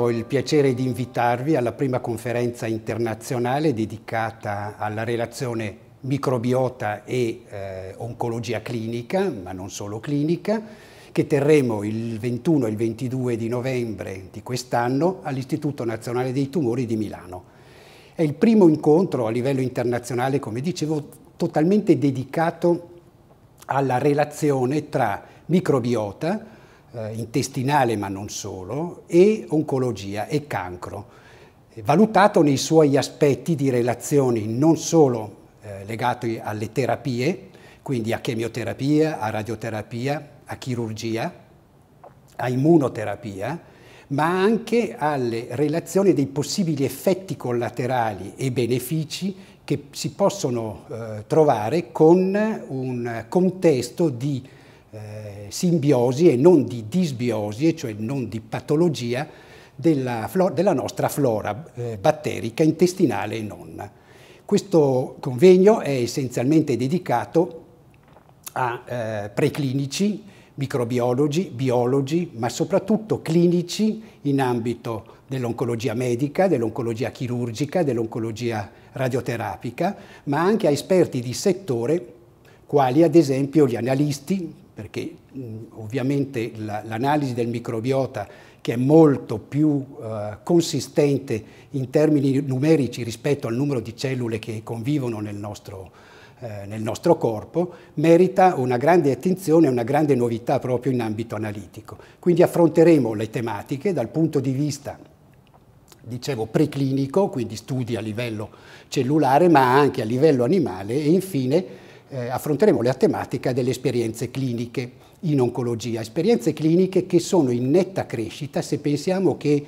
Ho il piacere di invitarvi alla prima conferenza internazionale dedicata alla relazione microbiota e eh, oncologia clinica, ma non solo clinica, che terremo il 21 e il 22 di novembre di quest'anno all'Istituto Nazionale dei Tumori di Milano. È il primo incontro a livello internazionale, come dicevo, totalmente dedicato alla relazione tra microbiota, eh, intestinale ma non solo, e oncologia e cancro, valutato nei suoi aspetti di relazioni non solo eh, legati alle terapie, quindi a chemioterapia, a radioterapia, a chirurgia, a immunoterapia, ma anche alle relazioni dei possibili effetti collaterali e benefici che si possono eh, trovare con un contesto di eh, simbiosi e non di disbiosi, e cioè non di patologia, della, flora, della nostra flora eh, batterica intestinale e non. Questo convegno è essenzialmente dedicato a eh, preclinici, microbiologi, biologi, ma soprattutto clinici in ambito dell'oncologia medica, dell'oncologia chirurgica, dell'oncologia radioterapica, ma anche a esperti di settore quali ad esempio gli analisti, perché mh, ovviamente l'analisi del microbiota che è molto più uh, consistente in termini numerici rispetto al numero di cellule che convivono nel nostro, eh, nel nostro corpo, merita una grande attenzione e una grande novità proprio in ambito analitico. Quindi affronteremo le tematiche dal punto di vista dicevo preclinico, quindi studi a livello cellulare, ma anche a livello animale e infine eh, affronteremo la tematica delle esperienze cliniche in oncologia, esperienze cliniche che sono in netta crescita se pensiamo che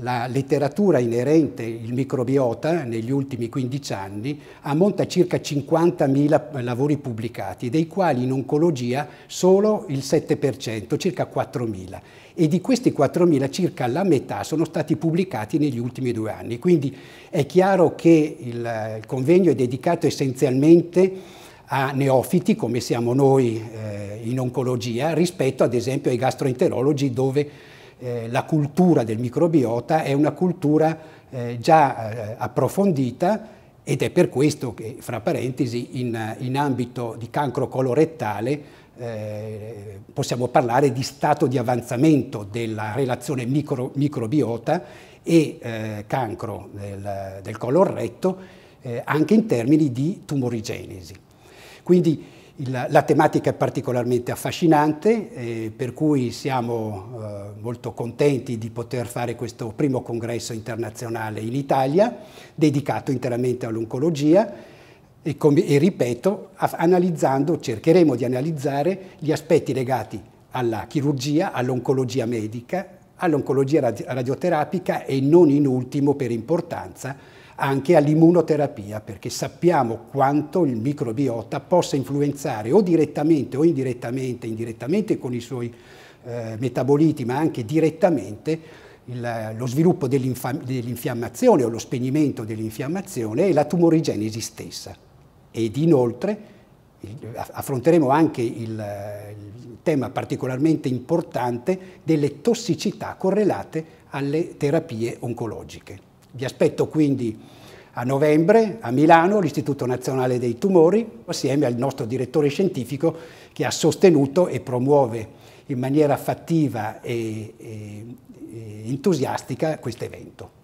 la letteratura inerente il microbiota negli ultimi 15 anni ammonta a circa 50.000 lavori pubblicati, dei quali in oncologia solo il 7%, circa 4.000. E di questi 4.000 circa la metà sono stati pubblicati negli ultimi due anni. Quindi è chiaro che il, il convegno è dedicato essenzialmente a neofiti come siamo noi eh, in oncologia rispetto ad esempio ai gastroenterologi dove eh, la cultura del microbiota è una cultura eh, già eh, approfondita ed è per questo che, fra parentesi, in, in ambito di cancro colorettale eh, possiamo parlare di stato di avanzamento della relazione micro, microbiota e eh, cancro del, del colon eh, anche in termini di tumorigenesi. Quindi il, la tematica è particolarmente affascinante, eh, per cui siamo eh, molto contenti di poter fare questo primo congresso internazionale in Italia, dedicato interamente all'oncologia. E, e, ripeto, analizzando, cercheremo di analizzare gli aspetti legati alla chirurgia, all'oncologia medica, all'oncologia radi radioterapica e non in ultimo per importanza anche all'immunoterapia, perché sappiamo quanto il microbiota possa influenzare o direttamente o indirettamente, indirettamente con i suoi eh, metaboliti, ma anche direttamente il, lo sviluppo dell'infiammazione o lo spegnimento dell'infiammazione e la tumorigenesi stessa. Ed inoltre affronteremo anche il, il, tema particolarmente importante delle tossicità correlate alle terapie oncologiche. Vi aspetto quindi a novembre a Milano l'Istituto Nazionale dei Tumori assieme al nostro direttore scientifico che ha sostenuto e promuove in maniera fattiva e, e, e entusiastica questo evento.